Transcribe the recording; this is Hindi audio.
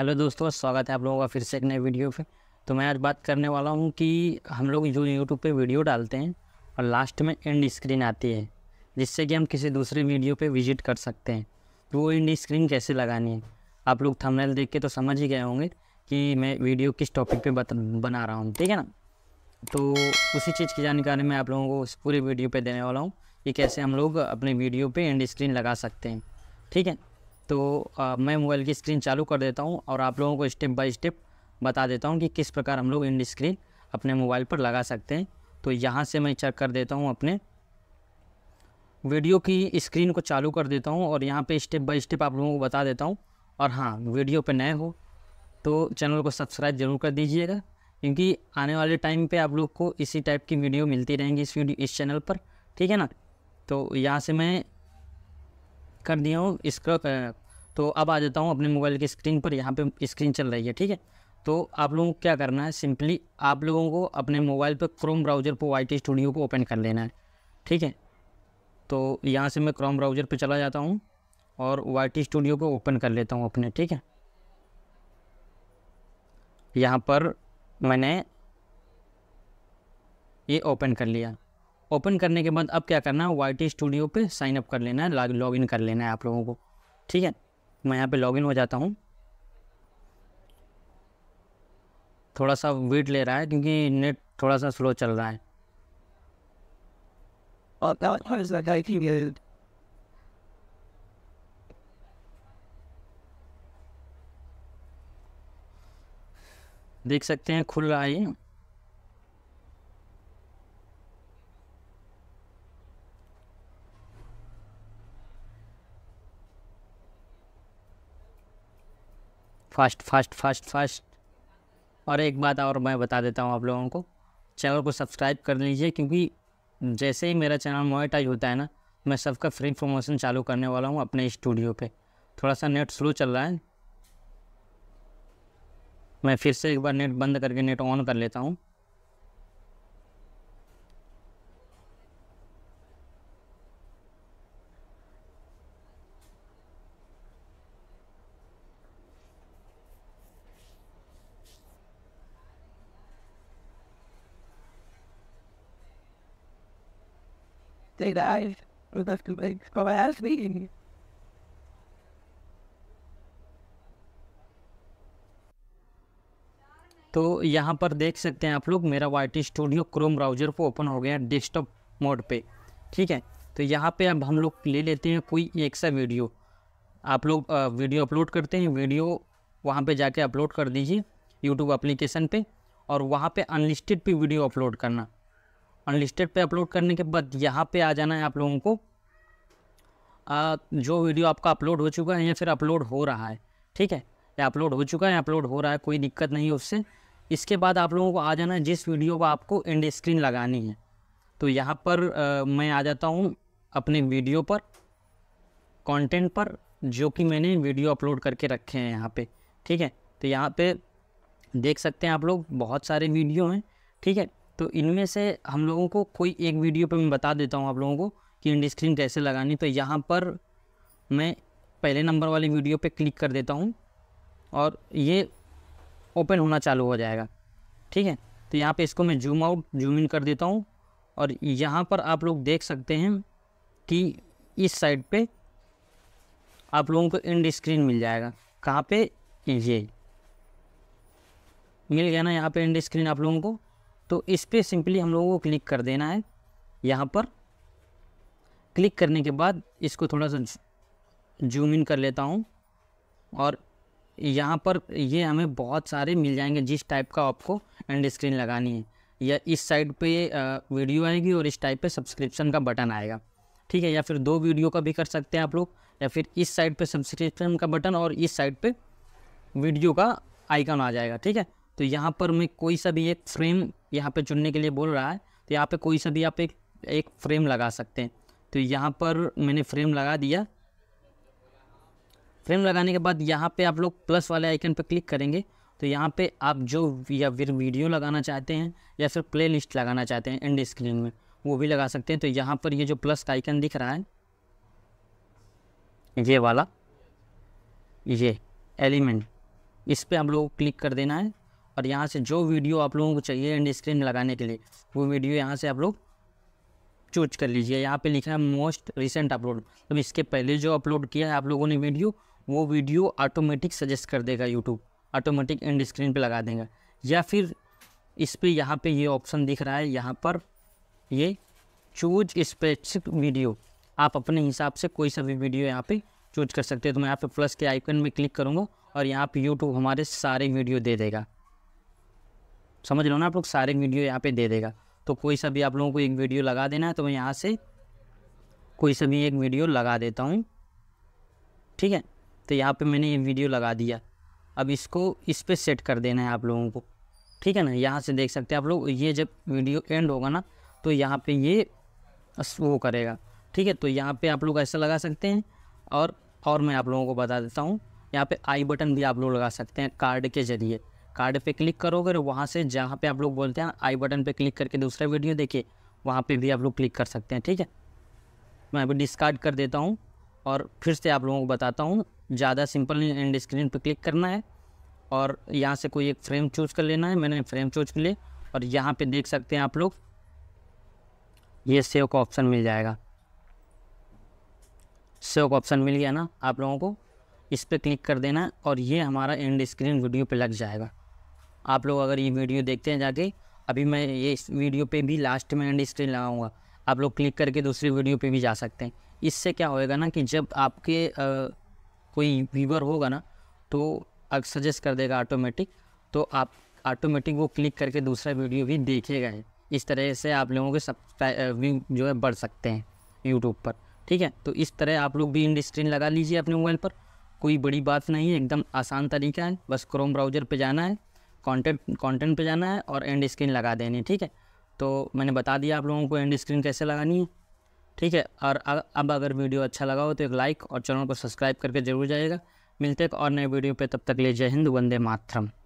हेलो दोस्तों स्वागत है आप लोगों का फिर से एक नए वीडियो पे तो मैं आज बात करने वाला हूँ कि हम लोग जो यूट्यूब पे वीडियो डालते हैं और लास्ट में एंड स्क्रीन आती है जिससे कि हम किसी दूसरे वीडियो पे विजिट कर सकते हैं तो वो एंड स्क्रीन कैसे लगानी है आप लोग थंबनेल देख के तो समझ ही गए होंगे कि मैं वीडियो किस टॉपिक पर बना रहा हूँ ठीक है ना तो उसी चीज़ की जानकारी मैं आप लोगों को उस पूरे वीडियो पर देने वाला हूँ कि कैसे हम लोग अपने वीडियो पर एंड स्क्रीन लगा सकते हैं ठीक है तो आ, मैं मोबाइल की स्क्रीन चालू कर देता हूँ और आप लोगों को स्टेप बाय स्टेप बता देता हूँ कि किस प्रकार हम लोग इंड स्क्रीन अपने मोबाइल पर लगा सकते हैं तो यहाँ से मैं चेक कर देता हूँ अपने वीडियो की स्क्रीन को चालू कर देता हूँ और यहाँ पे स्टेप बाय स्टेप आप लोगों को बता देता हूँ और हाँ वीडियो पे नए हो तो चैनल को सब्सक्राइब जरूर कर दीजिएगा क्योंकि आने वाले टाइम पे आप लोग को इसी टाइप की वीडियो मिलती रहेंगी इस वीडियो इस चैनल पर ठीक है ना तो यहाँ से मैं कर दिया हूँ इसका तो अब आ जाता हूँ अपने मोबाइल की स्क्रीन पर यहाँ पे स्क्रीन चल रही है ठीक है तो आप लोगों को क्या करना है सिंपली आप लोगों को अपने मोबाइल पर क्रोम ब्राउज़र पर वाई स्टूडियो को ओपन कर लेना है ठीक है तो यहाँ से मैं क्रोम ब्राउज़र पर चला जाता हूँ और वाई स्टूडियो को ओपन कर लेता हूँ अपने ठीक है यहाँ पर मैंने ये ओपन कर लिया ओपन करने के बाद अब क्या करना है वाई टी स्टूडियो पर साइन अप कर लेना है लॉग इन कर लेना है आप लोगों को ठीक है मैं यहाँ पे लॉग इन हो जाता हूँ थोड़ा सा वेट ले रहा है क्योंकि नेट थोड़ा सा स्लो चल रहा है oh, देख सकते हैं खुल रहा है फास्ट फास्ट फास्ट फास्ट और एक बात और मैं बता देता हूँ आप लोगों को चैनल को सब्सक्राइब कर लीजिए क्योंकि जैसे ही मेरा चैनल मोनेटाइज होता है ना मैं सबका फ्री प्रमोशन चालू करने वाला हूँ अपने स्टूडियो पे थोड़ा सा नेट स्लो चल रहा है मैं फिर से एक बार नेट बंद करके नेट ऑन कर लेता हूँ say that I would have to make for my ass meeting. तो यहाँ पर देख सकते हैं आप लोग मेरा वाई स्टूडियो क्रोम ब्राउज़र को ओपन हो गया डेस्कटॉप मोड पे ठीक है तो यहाँ पे अब हम लोग ले लेते हैं कोई एक सा वीडियो आप लोग वीडियो अपलोड करते हैं वीडियो वहाँ पे जाके अपलोड कर दीजिए यूट्यूब एप्लीकेशन पे और वहाँ पे अनलिस्टेड पे वीडियो अपलोड करना अनलिस्टेड पे अपलोड करने के बाद यहाँ पे आ जाना है आप लोगों को आ, जो वीडियो आपका अपलोड हो चुका है या फिर अपलोड हो रहा है ठीक है या अपलोड हो चुका है अपलोड हो रहा है कोई दिक्कत नहीं है उससे इसके बाद आप लोगों को आ जाना है जिस वीडियो को आपको एंड स्क्रीन लगानी है तो यहाँ पर आ, मैं आ जाता हूँ अपने वीडियो पर कॉन्टेंट पर जो कि मैंने वीडियो अपलोड करके रखे हैं यहाँ पर ठीक है तो यहाँ पर देख सकते हैं आप लोग बहुत सारे वीडियो हैं ठीक है तो इनमें से हम लोगों को कोई एक वीडियो पे मैं बता देता हूँ आप लोगों को कि इंड स्क्रीन कैसे लगानी तो यहाँ पर मैं पहले नंबर वाली वीडियो पे क्लिक कर देता हूँ और ये ओपन होना चालू हो जाएगा ठीक है तो यहाँ पे इसको मैं जूम आउट जूम इन कर देता हूँ और यहाँ पर आप लोग देख सकते हैं कि इस साइड पर आप लोगों को इंड स्क्रीन मिल जाएगा कहाँ पर ये मिल गया ना यहाँ पे इंड स्क्रीन आप लोगों को तो इस पर सिंपली हम लोगों को क्लिक कर देना है यहाँ पर क्लिक करने के बाद इसको थोड़ा सा जूम इन कर लेता हूँ और यहाँ पर ये हमें बहुत सारे मिल जाएंगे जिस टाइप का आपको एंड स्क्रीन लगानी है या इस साइड पे वीडियो आएगी और इस टाइप पे सब्सक्रिप्शन का बटन आएगा ठीक है या फिर दो वीडियो का भी कर सकते हैं आप लोग या फिर इस साइड पे सब्सक्रिप्शन का बटन और इस साइड पे वीडियो का आइकन आ जाएगा ठीक है तो यहाँ पर मैं कोई सा भी एक फ्रेम यहाँ पे चुनने के लिए बोल रहा है तो यहाँ पे कोई सा भी आप एक एक फ्रेम लगा सकते हैं तो यहाँ पर मैंने फ्रेम लगा दिया फ्रेम लगाने के बाद यहाँ पे आप लोग प्लस वाले आइकन पर क्लिक करेंगे तो यहाँ पे आप जो या फिर वीडियो लगाना चाहते हैं या फिर प्ले लिस्ट लगाना चाहते हैं एंड स्क्रीन में वो भी लगा सकते हैं तो यहाँ पर ये जो प्लस का आइकन दिख रहा है ये वाला ये एलिमेंट इस पर आप लोग क्लिक कर देना है और यहाँ से जो वीडियो आप लोगों को चाहिए एंड स्क्रीन लगाने के लिए वो वीडियो यहाँ से आप लोग चूज कर लीजिए यहाँ पे लिखा है मोस्ट रिसेंट अपलोड तो इसके पहले जो अपलोड किया है आप लोगों ने वीडियो वो वीडियो ऑटोमेटिक सजेस्ट कर देगा यूट्यूब ऑटोमेटिक एंड स्क्रीन पे लगा देगा या फिर इस पर यहाँ पे ये ऑप्शन दिख रहा है यहाँ पर ये चूज स्पेसिफिक वीडियो आप अपने हिसाब से कोई सा भी वीडियो यहाँ पर चूज कर सकते हो तो मैं यहाँ पे प्लस के आइकन में क्लिक करूँगा और यहाँ पे यूट्यूब हमारे सारे वीडियो दे देगा समझ लो ना आप लोग सारे वीडियो यहाँ पे दे देगा तो कोई सा भी आप लोगों को एक वीडियो लगा देना है तो मैं यहाँ से कोई सा भी एक वीडियो लगा देता हूँ ठीक है तो यहाँ पे मैंने ये वीडियो लगा दिया अब इसको इस पर सेट कर देना है आप लोगों को ठीक है ना यहाँ से देख सकते हैं आप लोग ये जब वीडियो एंड होगा ना तो यहाँ पर ये वो करेगा ठीक है तो यहाँ पर आप लोग ऐसा लगा सकते हैं और और मैं आप लोगों को बता देता हूँ यहाँ पे आई बटन भी आप लोग लगा सकते हैं कार्ड के ज़रिए कार्ड पे क्लिक करोगे और वहाँ से जहाँ पे आप लोग बोलते हैं आई बटन पे क्लिक करके दूसरा वीडियो देखिए वहाँ पे भी आप लोग क्लिक कर सकते हैं ठीक है मैं अभी डिस्कार्ड कर देता हूँ और फिर से आप लोगों को बताता हूँ ज़्यादा सिंपल एंड स्क्रीन पर क्लिक करना है और यहाँ से कोई एक फ्रेम चूज़ कर लेना है मैंने फ्रेम चूज कर लिया और यहाँ पर देख सकते हैं आप लोग ये सेव का ऑप्शन मिल जाएगा सेव का ऑप्शन मिल गया ना आप लोगों को इस पर क्लिक कर देना और ये हमारा एंड स्क्रीन वीडियो पे लग जाएगा आप लोग अगर ये वीडियो देखते हैं जाके अभी मैं ये इस वीडियो पे भी लास्ट में एंड स्क्रीन लगाऊंगा आप लोग क्लिक करके दूसरी वीडियो पे भी जा सकते हैं इससे क्या होएगा ना कि जब आपके आ, कोई व्यूवर होगा ना तो सजेस्ट कर देगा ऑटोमेटिक तो आप ऑटोमेटिक वो क्लिक करके दूसरा वीडियो भी देखेगा इस तरह से आप लोगों के सब्सक्राइब व्यू जो है बढ़ सकते हैं यूट्यूब पर ठीक है तो इस तरह आप लोग भी इंड स्क्रीन लगा लीजिए अपने मोबाइल पर कोई बड़ी बात नहीं है एकदम आसान तरीका है बस क्रोम ब्राउज़र पे जाना है कॉन्टेंट कॉन्टेंट पे जाना है और एंड स्क्रीन लगा देनी है ठीक है तो मैंने बता दिया आप लोगों को एंड स्क्रीन कैसे लगानी है ठीक है और अब अगर वीडियो अच्छा लगा हो तो एक लाइक और चैनल को सब्सक्राइब करके जरूर जाएगा मिलते एक और नए वीडियो पे तब तक ले जय हिंद वंदे मातरम